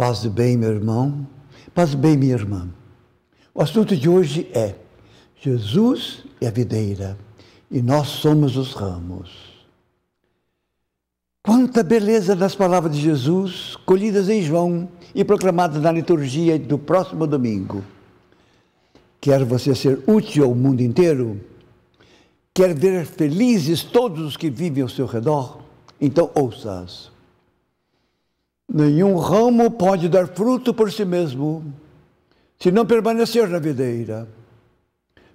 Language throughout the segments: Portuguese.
Paz do bem, meu irmão. Paz do bem, minha irmã. O assunto de hoje é Jesus é a videira e nós somos os ramos. Quanta beleza das palavras de Jesus, colhidas em João e proclamadas na liturgia do próximo domingo. Quer você ser útil ao mundo inteiro? Quer ver felizes todos os que vivem ao seu redor? Então ouça-as. Nenhum ramo pode dar fruto por si mesmo se não permanecer na videira.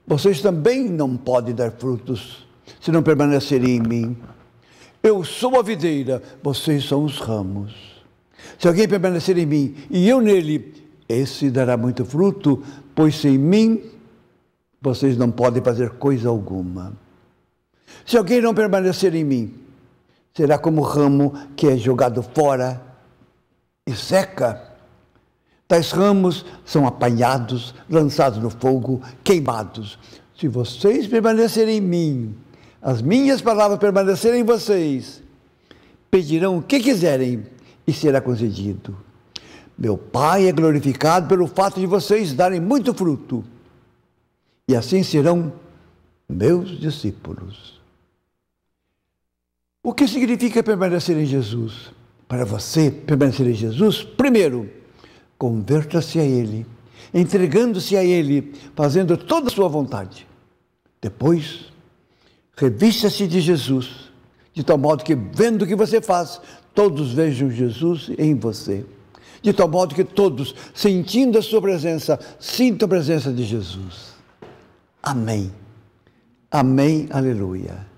Vocês também não podem dar frutos se não permanecerem em mim. Eu sou a videira, vocês são os ramos. Se alguém permanecer em mim e eu nele, esse dará muito fruto, pois sem mim vocês não podem fazer coisa alguma. Se alguém não permanecer em mim, será como o ramo que é jogado fora e seca. Tais ramos são apanhados, lançados no fogo, queimados. Se vocês permanecerem em mim, as minhas palavras permanecerem em vocês, pedirão o que quiserem e será concedido. Meu Pai é glorificado pelo fato de vocês darem muito fruto, e assim serão meus discípulos. O que significa permanecer em Jesus? para você permanecer em Jesus, primeiro, converta-se a Ele, entregando-se a Ele, fazendo toda a sua vontade. Depois, revista-se de Jesus, de tal modo que, vendo o que você faz, todos vejam Jesus em você. De tal modo que todos, sentindo a sua presença, sintam a presença de Jesus. Amém. Amém, aleluia.